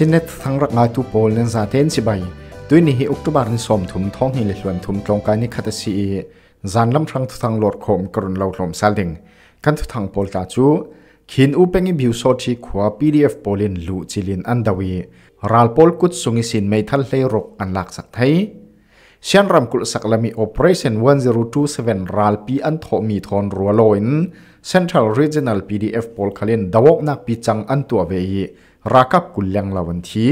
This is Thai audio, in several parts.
ชินเนตทั้งรักงายทุโปลเลนซาเทนสิบใบด้วยนี้อุกตุบารินสมถุมท้องหิเลิลวนถุมตรงกายนิคัตซีจานลำทังทุทังหลดขคมกรุนเหลาหลมซาลิงกันทุทังโปลตาจูขินอุเปงิบิวโซชีขวาพีีดเอฟโปลินลูจิลินอันดาวีรัลโปลกุดสุงิสินไม่ทันเลยรกอันหลักสักไทยเชียนรำกุลสักลมีโ o p e เรชั่น1027รัลปีอันโทมีทอนรัวลอยน์เซนทรัลเรจิเนลพีดีเอฟโปลคาลินดาวกนักปีจังอันตัวเวีรักับกุลยังลาวันที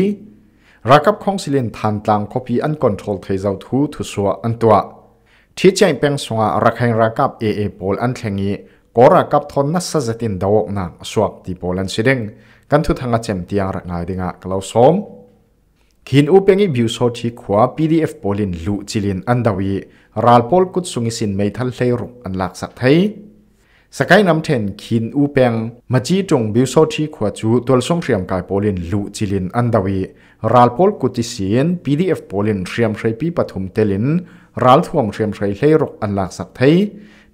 รักับของสิเลนทานตางคอพีอันคอนโทรลเทเจ้าทูทุสัวอันตัวที่ใจเป็นสวารักแห่งรักับเอเอโอลอันเทงีก็รักับทนนัสจะตินดาวกนาสวกที่โปลันสิเดงกันทุทางเจมตียงรักงายดีงะกล่าวสมขินอุเปงิบิวโซที่ขวา PDF โอลินลูจิลินอันดาวีรัลโอลกุดสุงิสินไม่ทันเลรุกอันลักสักไทยสกายน้ำเทนคินอูเปียงมาจีจงบิวโซทีขวาจูตัวส่งเรียมกายโปลินลูจิลินอันดาวีรัลพพลกุติเซียนพีดีเอฟโปลินเรียมใช้ปีปฐุมเตลินรัลทวงเรียมใช้เฮรกอันหลักสักไทย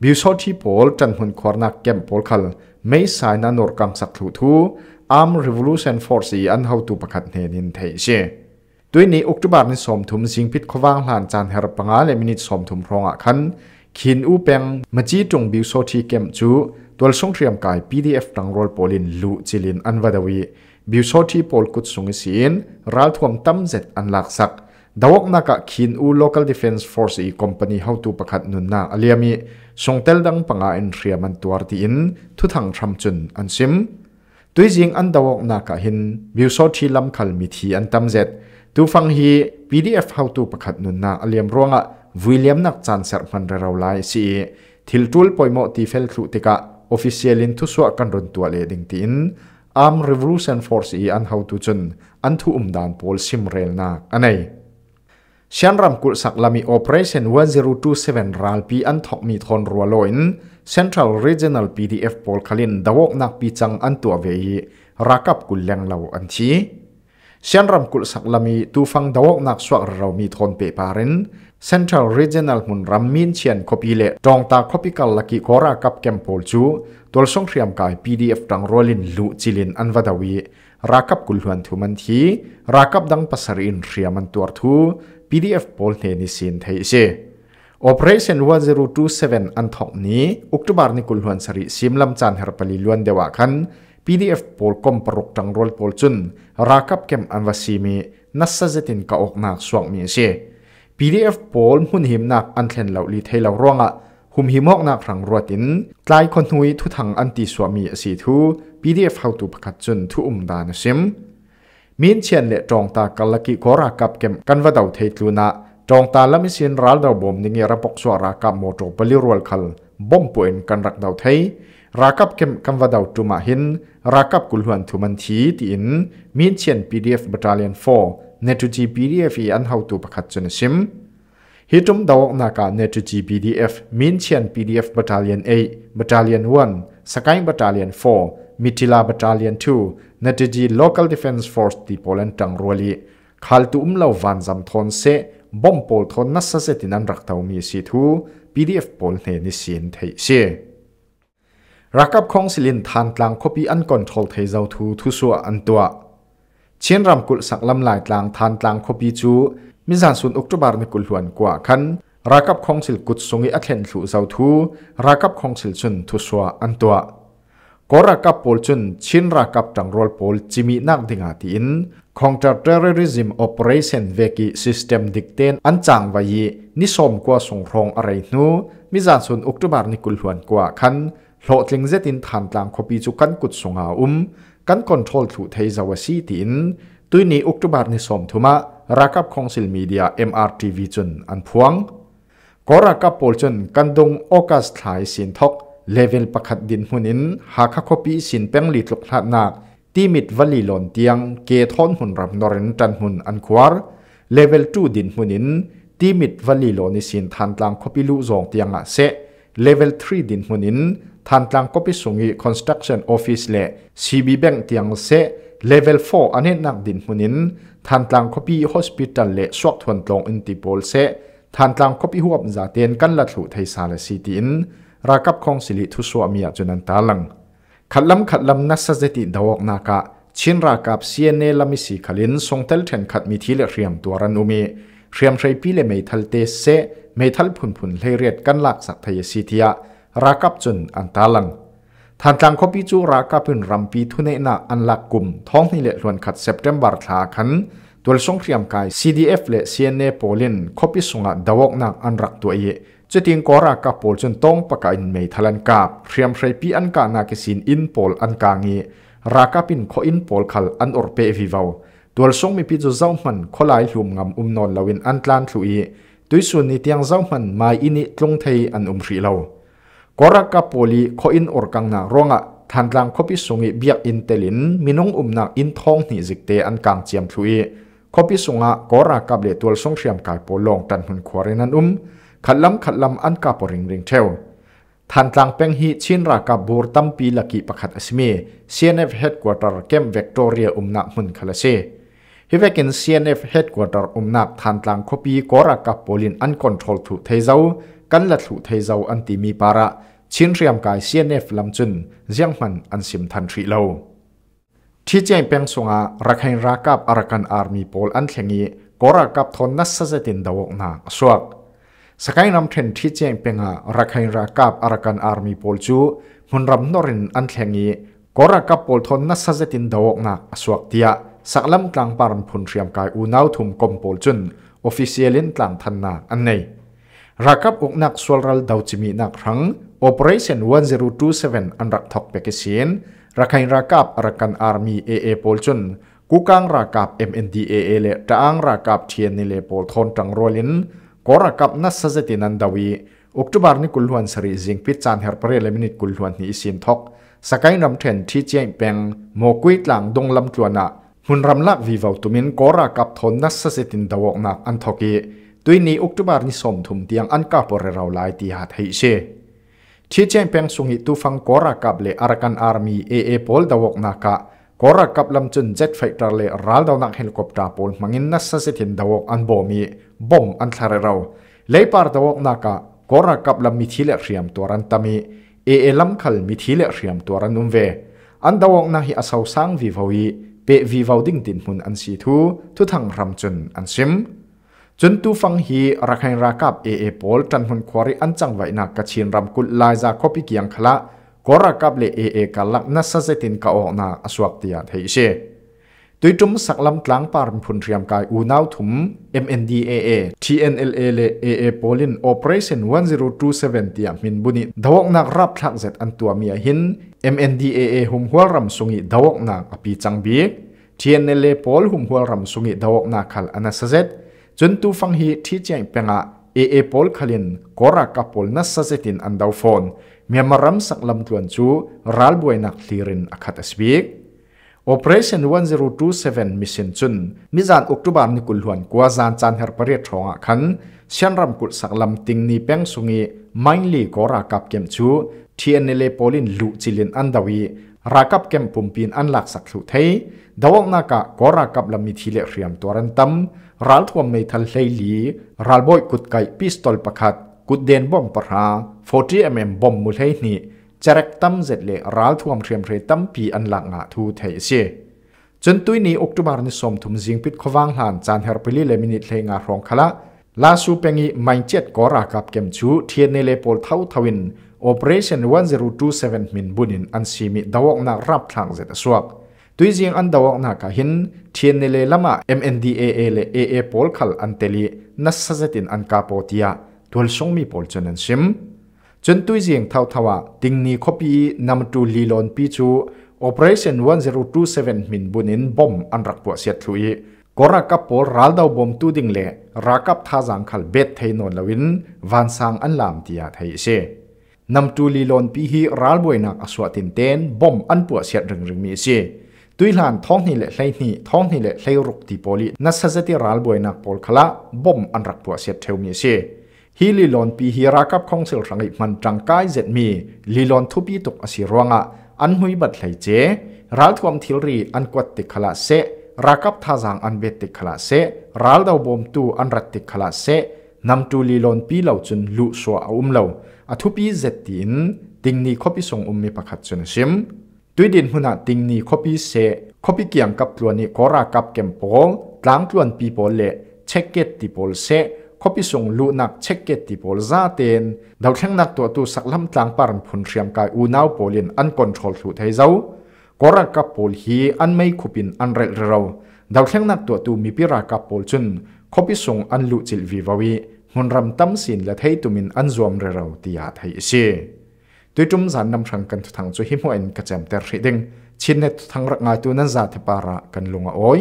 บิวโซทีโพลจันหุนควรนักเกมโพลคัลไม่สายนันนรกัมสักถูทูอัมรีวิลูชันฟอร์ซีอันเฮาตูประคัดเนินเทเชด้วยนี้อุกตุบาร์นิสมถุมสิงพิษขว้างหลานจานเฮรปังอาเลมินิสมถุมรองอ่ะคันขินอูเปงมาจีจงบิวโซทีเกมจูตัวสงเตรียมกาย PDF ตังรอลโพลินลุจิลินอันวาดวีบิวโซทีโปลกุดสุงสินรัลทวมตั้มเจ็ดอันหลักสักดาวกนักขินอู local defense force อีคอมพานีเฮาตูประกาศนุนนาอเลียมีส่งเตลดังปังอาอินเรียมันตัวตีอิน ทุทังทรัมจุนอันซิมตัวจริงอันดาวกนักหินบิวโซทีลำคัลมิทีอันตั้มเจ็ดตูฟังฮี PDF เฮาตูประกาศนุนนาอเลียมร่วงอ่ะวิลเลียมนักจันเซอร์มันเราไลสีทิลทูลปอยมอตีเฟลครูติกาออฟฟิเชียลินทุสวกันรนตัวเลดิงตินอาร์มรีวิลูชันฟอร์ซีอันเฮาตุจนอันทุอุมดานพอลซิมเรลนักอันไหนเชียนรัมกุลสักลามีโอเปอเรชั่นวันศูนย์ทูเซเว่นรัลปีอันทอกมีทอนรัวลอยน์เซ็นทรัลรีเจนัลพีดีเอฟพอลคาลินดาวกนักปีจังอันตัวเวียรักับกุลเลงเหล่าอันทีชียงรำกุลสักลามีตูฟังดาวกนักสวกเรามีทนเปปารินเซ็นทรัลเรจิเนลมุนรำมินเชียนคอปีเลจองตาคอปิกาลลักิกอรากับเคมโพลจูตัวส่งเรียมกายเอฟดังโรลินลูจิลินอันวดาวีรักับกุลหวนทุมันทีรักับดังปัสรินเรียมันตัวทูพีด PDF โพลเทนิสินไทยเซอโช่ Operation 1027อันทองนี้อุกตุบาร์นิกุลหวนสิริซิมลัมจันทเฮรปลีลวันเดวะกัน PDF pol kom paruk tang rol pol chun rakap kem anwasimi nasa zetin ka ok nak suak mi se PDF pol hun him nak an thlen lo li thailo ronga hum hi mok nak rang rotin tlai khon hui thu thang an ti suak mi si thu PDF how to pakhat chun thu um da na sim min chen le tong ta kalaki ko rakap kem kanwa dau thei tluna tong ta lami sin ral dau bom ningi rapok suara ka moto pali rol khal bom poin kan rak dau thei rakap kem kam vadau tuma hin rakap kulhuan thuman thi ti in mi chen pdf battalion 4 netu g pdf i an how tu pakhat chuna sim hitum dawk na ka netu g pdf mi chen pdf battalion 8 battalion 1 sakai battalion 4 mitila battalion 2 netu g local defense force ti polen tang roli khal tu um lo van zam thon se bom pol thon na sa se tinan rak taw mi si thu pdf pol ne ni sin thei se si. รักับคงสิลินทานตลางคบีอันคอนโทรลเทเจ้าทูทุสัวอันตัวเชียนรำกุลสักลำลายตลางทานตลางคบีจูมิจานสุนอุกตบาร์นกุลหวนกว่าคันรักับคงสิลกุดสงิอัคเลนสลูเจ้าทูรักับคงสิลจุนทุสัวอันตัวก็รักับโพลจุนชยนรักับจังรอลโพลจิมีนักดิงาติน ของจัด t อร r o r i s m o p e เรชั่นเวกิิสเต็มดิกเตนอันจังวายนิสมกว่าสงครองอะไรนู้มิจานสุนอุกตบาร์นกุลหวนกว่าคันหลอดลิงเจตินทานต่างคบีจุกันกุดสงอาอุม กันคอนโทรลถูเทยาวซีตินตุยนี้อุกตุบาทในสมทุมะรักับของสิลมีเดีย MRTV จนอันพวงก็รักับโปลจนกันดงโอกาสถ่ายสินทกเลเวลประคัดดินหุนิน หากคบีสินเป้งลีตลกหลนักที่มิดวัลีหลอนเตียงเกทอนหุนรับนอรินจันหุนอันควาร์เลเวลจูดินหุนินที่มิดวัลีหลอนิสินทันตางคบีลูจงเตียงอาเซเลเวลทรีดินหุนินทันตลังก็พิสูงีคอนสตรักชั่นออฟฟิศเละ CB bank เตียงเซ level 4อันนี้นักดินหุนินทันตลังก็พิ hospital เละสวกทวนตรงอินติโพลเซทันตลังก็พิหัวจาเตียนกันลัดลุไทยสารสีตินรากับของสิริทุสวามียจุนันตาลัง ขัดลำขัดลำนัสเจติดาวกนากะ ชินรากับเซีเนลามิสีขลินส่งเตลเทนขัดมีทีเลเรียมตัวรันอุเมเรียมไทรพีเลเมทัลเตเซเมทัลพุนพุนเลเรียดกันหลักสักทยสีททียรากับจนอันตาลังทานจังคบิจูรากับเป็นรัมปีทุเนนาอันลักกุมท้องนิเล่วนขัดเซปเทมบาร์ทาคันตัวส่งตรยมกาย CDF และ CNA โปลินคบิสุงะดาวกนักอันรักตัวเยจะติงกอรากับโปลจนต้องประกาศไมทัลันกาบเรียมไ้ปีอันกานาเกสินอินโปลอันกางีรากับเป็นขออินโปลขัลอันอรเปฟิวาตัวส่งมีพิจูเจ้ามันขลายหุมงำอุมนอนลาวินอันตลานสุยด้วยส่วนนี้เตียงเจ้ามันมาอินิตรงไทยอันอุมสีเลา koraka poli ko in orkang na ronga thandlang khopi sungi biak in telin minung umna in thong ni jikte an kang chiam thui khopi sunga koraka ble tol song shriam kai polong tan hun khwarin an um khalam khalam an ka poring ring theo thandlang peng hi chinra ka bur tampi laki pakhat asmi cnf headquarter kem victoria umna hun khalase hi vekin CNF headquarter umnak than tlang khopi kora ka polin uncontrol thu thei zo kan la thu thei zo an ti mi para chin riam kai CNF lam chun jiang man an sim than thri lo thi cheng peng sunga rakhain rakap arakan army pol an thlengi kora kap thon na sa zetin dawok na suak sakai nam then thi cheng penga rakhain rakap arakan army pol chu hunram norin an thlengi kora kap pol thon na sa zetin dawok na suak tia สักลำกลางปารัพุนเรียมกายอูนาวทุมกอมโปลจุนออฟฟิเชียลินกลางทันนาอันในรักับอกนักสวลรัลดาวจิมีนักรั้งเปอเรชั่น1027 อันรักทอกเปกเซียนรักใหรรักับรักกันอาร์มีเอเอโปลจุน กูกังรักับเอ็นดีเลจางรักับเทียนนิเลโปลทอนจังโรลินก็รักับนัสเซตินันดาวีอุกตุบาร์นิกุลฮวนสรีจิงพิจานเฮร์เปรเลมินิกุลฮวนนิอิสินทอกสกายนำเทนที่เจียงเปงโมกุยตลังดงลำจวนะหุ่นรำลักวีวาวตุมินกอรากับทนนัสเซตินดาวกนักอันทกีต้วยนี้อุกตุบาร์นิสมทุมเตียงอันกาปเรเราลายตีหัดให้เชชี้แจงเพียงสุงหิตุฟังกอรากับเลอารักันอาร์มีเอเอพอลดาวกนักะกอรากับลำจุนเจ็ตไฟตรเลรัลดาวนักเฮลิคอปเตอร์พอลมังินนัสเซตินดาวกอันบอมีบอมอันทารเราเลยปาร์ดาวกนักะกอรากับลำมิทิเลเรียมตัวรันตามีเอเอลำคัลมิทิเลเรียมตัวรันนุมเวอันดาวกนักฮิอาสาวสังวีวาวีเปะวีวาวดิ้งตินมุนอันสีทูทุทังรำจนอันซิมจนตูฟังฮีรักให้รักับเอเอปอลจันมุนควาริอันจังไว้นักกชินรำกุลลายจาคบิกียงคละก็รักับเลเอเอกัลักนัสเซตินกาออกนาอสวกตียาเทเชตุยจุมสักลำตลางปาร์มพุนเรียมกายอูนาวถุม MNDAA TNLA เล AA Polin Operation 1027เตียมินบุนิดวกนักรับทักเซตอันตัวเมียหิน MNDAA หุมหัวรำสุงิดวกนักอปีจังบี TNLA Pol หุมหัวรำสุงิดวกนักขัลอนาสเซตจนตูฟังฮีที่เจียงเปงะ AA Pol ขลินกอรักปอลนัสเซตินอันดาวฟอนเมียมารำสักลำตวนจูรัลบวยนักทีรินอคัตสบีกโ o p e r a t ั o n 1027 Mission Chun มิจานอุกตุบานนิกุลหวนกว่าจานจานเฮอร์เปเรตของอาคันเชียนรำกุลสักลำติงนีแป้งสุงีไมลีกอรากับเกมจูทีเอ็นเอเลโพลินลูจิลินอันดาวีรากับเกมปุ่มปีนอันลักสักสุเทยดาวนักกะกอรากับลำมิทิเลเรียมตัวรันตัมรัลทวมเมทัลเลฮลีรัลบอยกุดไก่พิสตอลประคัดกุดเดนบอมปะหา 40mm บอมมุลเฮนีจรักตั้มเจ็ดเล่ร้าลทวงเทียมเรตั้มปีอันหลังอ่ะทูเทยเซจนตุยนี้อกตุบารนิสมทุมจิงปิดขวางหันจานเฮอร์ปิลี่เลมินิตเลงารองคละล่าสุดเปงีไม่เจ็ดกอรากับเกมจูเทียนเลเลปอลเท้าทวินโอเปอเรชั่น1027มินบุนินอันซีมิดาวกนักรับทางเจ็ดสวกตุยจิงอันดาวกนักะหินเทียนเลเลลามา MNDAA เลเอเอปอลคัลอันเตลีนัสซเซตินอันกาโปติอาตัวลชงมีปอลจนันซิมจนตุยเสียงเท่าทว่าดิงนี้คบีนำตูลีลอนปีจู Operation 1027มินบุนินบอมอันรักปวเสียทุยกรากับปอรัลดาวบอมตูดิงเลรักับท่าสังขลเบ็ดเทนนลวินวันสังอันลามตียาไทยเชนำตูลีลอนปีฮีรัลบวยนักอสวตินเตนบอมอันปวเสียรึงรึงมีเชตุยหลานท้องนี่แหละไรนี่ท้องนี่แหละไรรุกตีโพลินัสเซติรัลบวยนักปอลคละบอมอันรักปวเสียเทวมีเชฮิลิลอนปีฮิรักับคงเสือสังเกตมันจังกายเจ็ดมีลิลอนทุบีตกอสิรวงะอันหุยบัดไหลเจรัลทวมทิลรีอันกวดติขลาเซรักับท่าจางอันเวติขลาเซรัลดาวบอมตูอันรัติขลาเซนำตูลิลอนปีเหล่าจุนลุสัวอุ้มเหล่าอทุปีเจ็ดินติงนีคบิส่งอุ้มมีประคัตจนชิมด้วยดินหุนาติงนีคบิเซคบิเกียงกับตัวนี้ก็รักับเกมโปลหลางตัวนปีโปลเลเช็คเกตติโปลเซคบิสงลูนักเช็คเกตติโพลซาเตนดาวเชงนักตัวตูสักลำตางปารมพุนเชียมกายอูนาวโพลินอันคอนโทรลสุดทเจ้ากรักกับโพลฮีอันไม่คุปินอันเรลเราดาวเชงนักตัวตูมีปิรากับโพลจุนคบิสงอันลุจิลวิวาวีมุนรำตั้มสินและไทตุมินอันจอมเรเราตียาไทยเชตุจุมสันนำชังกันทุทางจุฮิมวเอ็นกระจมเตอร์ริดิงชินเนททางรักงานตัวนั้นจาเทปาระกันลงอ้อย